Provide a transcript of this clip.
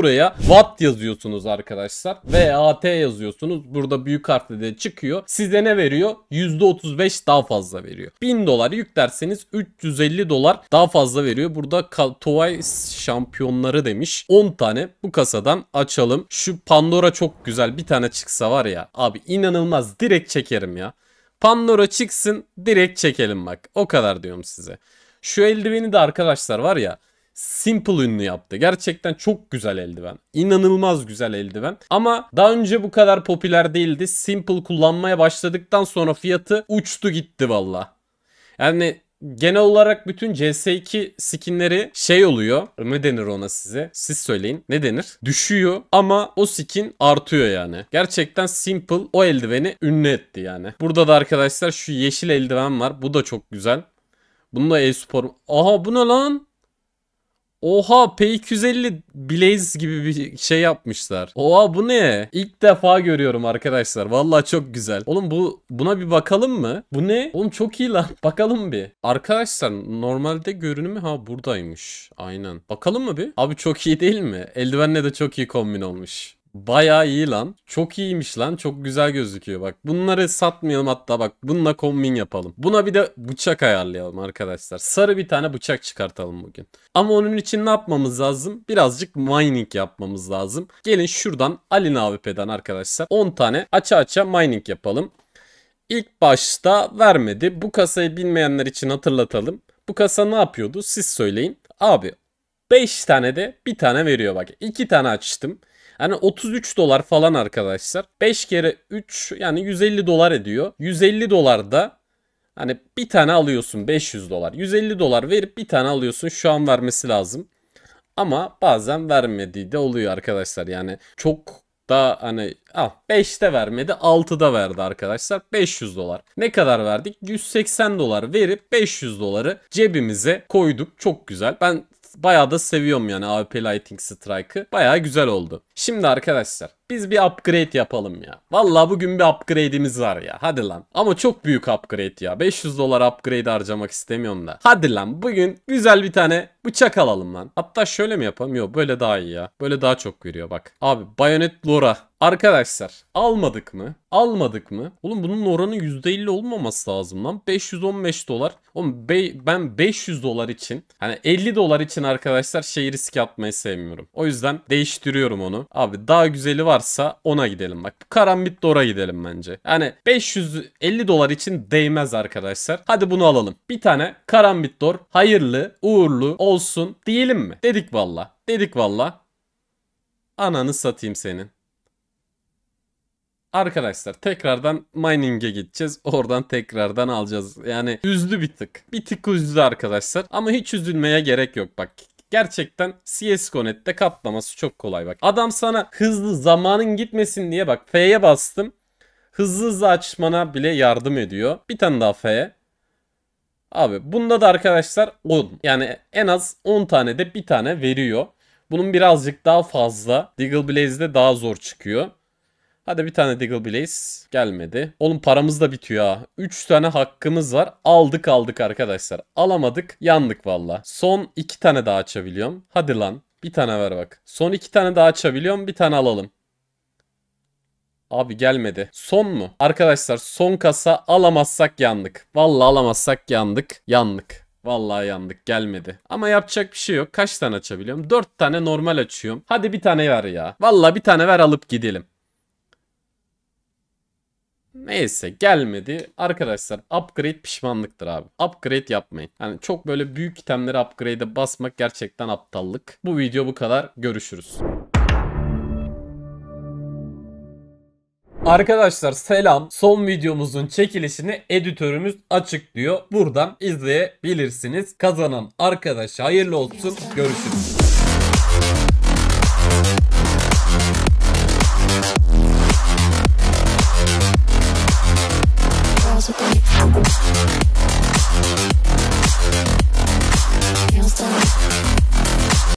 Buraya Watt yazıyorsunuz arkadaşlar. VAT yazıyorsunuz. Burada büyük harfle de çıkıyor. Size ne veriyor? %35 daha fazla veriyor. 1000 dolar yüklerseniz 350 dolar daha fazla veriyor. Burada Tuvay şampiyonları demiş. 10 tane bu kasadan açalım. Şu Pandora çok güzel. Bir tane çıksa var ya. Abi inanılmaz. Direkt çekerim ya. Pandora çıksın direkt çekelim bak. O kadar diyorum size. Şu eldiveni de arkadaşlar var ya Simple ünlü yaptı. Gerçekten çok güzel eldiven. İnanılmaz güzel eldiven. Ama daha önce bu kadar popüler değildi. Simple kullanmaya başladıktan sonra fiyatı uçtu gitti valla. Yani genel olarak bütün CS2 skinleri şey oluyor. Ne denir ona size? Siz söyleyin. Ne denir? Düşüyor ama o skin artıyor yani. Gerçekten Simple o eldiveni ünlü etti yani. Burada da arkadaşlar şu yeşil eldiven var. Bu da çok güzel. Bunun da e-spor... Aha bu ne lan? Oha P250 Blaze gibi bir şey yapmışlar. Oha bu ne? İlk defa görüyorum arkadaşlar. Vallahi çok güzel. Oğlum bu buna bir bakalım mı? Bu ne? Oğlum çok iyi lan. Bakalım bir. Arkadaşlar normalde görünümü ha buradaymış. Aynen. Bakalım mı bir? Abi çok iyi değil mi? Eldivenle de çok iyi kombin olmuş. Baya iyi lan. Çok iyiymiş lan. Çok güzel gözüküyor bak. Bunları satmayalım hatta bak. Bununla kombin yapalım. Buna bir de bıçak ayarlayalım arkadaşlar. Sarı bir tane bıçak çıkartalım bugün. Ama onun için ne yapmamız lazım? Birazcık mining yapmamız lazım. Gelin şuradan Alin AWP'den arkadaşlar 10 tane aça aça mining yapalım. İlk başta vermedi. Bu kasayı bilmeyenler için hatırlatalım. Bu kasa ne yapıyordu? Siz söyleyin. Abi 5 tane de bir tane veriyor bak. 2 tane açtım. Yani 33 dolar falan arkadaşlar. 5 kere 3 yani 150 dolar ediyor. 150 dolar da hani bir tane alıyorsun 500 dolar. 150 dolar verip bir tane alıyorsun. Şu an vermesi lazım. Ama bazen vermediği de oluyor arkadaşlar. Yani çok da hani ah 5'te vermedi 6'da verdi arkadaşlar 500 dolar. Ne kadar verdik? 180 dolar verip 500 doları cebimize koyduk. Çok güzel. Ben bayağı da seviyorum yani AWP Lightning Strike'ı. Bayağı güzel oldu. Şimdi arkadaşlar biz bir upgrade yapalım ya. Valla bugün bir upgrade'imiz var ya. Hadi lan. Ama çok büyük upgrade ya. 500 dolar upgrade harcamak istemiyorum da. Hadi lan bugün güzel bir tane bıçak alalım lan. Hatta şöyle mi yapalım? Yok böyle daha iyi ya. Böyle daha çok görüyor. bak. Abi bayonet Laura Arkadaşlar almadık mı? Almadık mı? Oğlum bunun oranı %50 olmaması lazım lan. 515 dolar. Oğlum be, ben 500 dolar için hani 50 dolar için arkadaşlar şey risk atmayı sevmiyorum. O yüzden değiştiriyorum onu. Abi daha güzeli var varsa ona gidelim bak. Karambit Dora gidelim bence. Yani 550 dolar için değmez arkadaşlar. Hadi bunu alalım. Bir tane Karambit Dor hayırlı, uğurlu olsun diyelim mi? Dedik valla. Dedik valla. Ananı satayım senin. Arkadaşlar tekrardan mining'e gideceğiz. Oradan tekrardan alacağız. Yani üzdü bir tık. Bir tık üzdü arkadaşlar. Ama hiç üzülmeye gerek yok bak. Gerçekten CSGO.net'te katlaması çok kolay bak. Adam sana hızlı zamanın gitmesin diye bak F'ye bastım. Hızlı hızlı açmana bile yardım ediyor. Bir tane daha F. Abi bunda da arkadaşlar 10. Yani en az 10 tane de bir tane veriyor. Bunun birazcık daha fazla. Deagle Blaze'de daha zor çıkıyor. Hadi bir tane Diggle Blaze gelmedi. Oğlum paramız da bitiyor ha. 3 tane hakkımız var. Aldık aldık arkadaşlar. Alamadık yandık valla. Son 2 tane daha açabiliyorum. Hadi lan. Bir tane ver bak. Son 2 tane daha açabiliyorum. Bir tane alalım. Abi gelmedi. Son mu? Arkadaşlar son kasa alamazsak yandık. Valla alamazsak yandık. Yandık. Vallahi yandık gelmedi. Ama yapacak bir şey yok. Kaç tane açabiliyorum? 4 tane normal açıyorum. Hadi bir tane ver ya. Valla bir tane ver alıp gidelim. Neyse gelmedi. Arkadaşlar upgrade pişmanlıktır abi. Upgrade yapmayın. Yani çok böyle büyük itemleri upgrade'e basmak gerçekten aptallık. Bu video bu kadar. Görüşürüz. Arkadaşlar selam. Son videomuzun çekilişini editörümüz açıklıyor. Buradan izleyebilirsiniz. Kazanan arkadaş hayırlı olsun. Görüşürüz.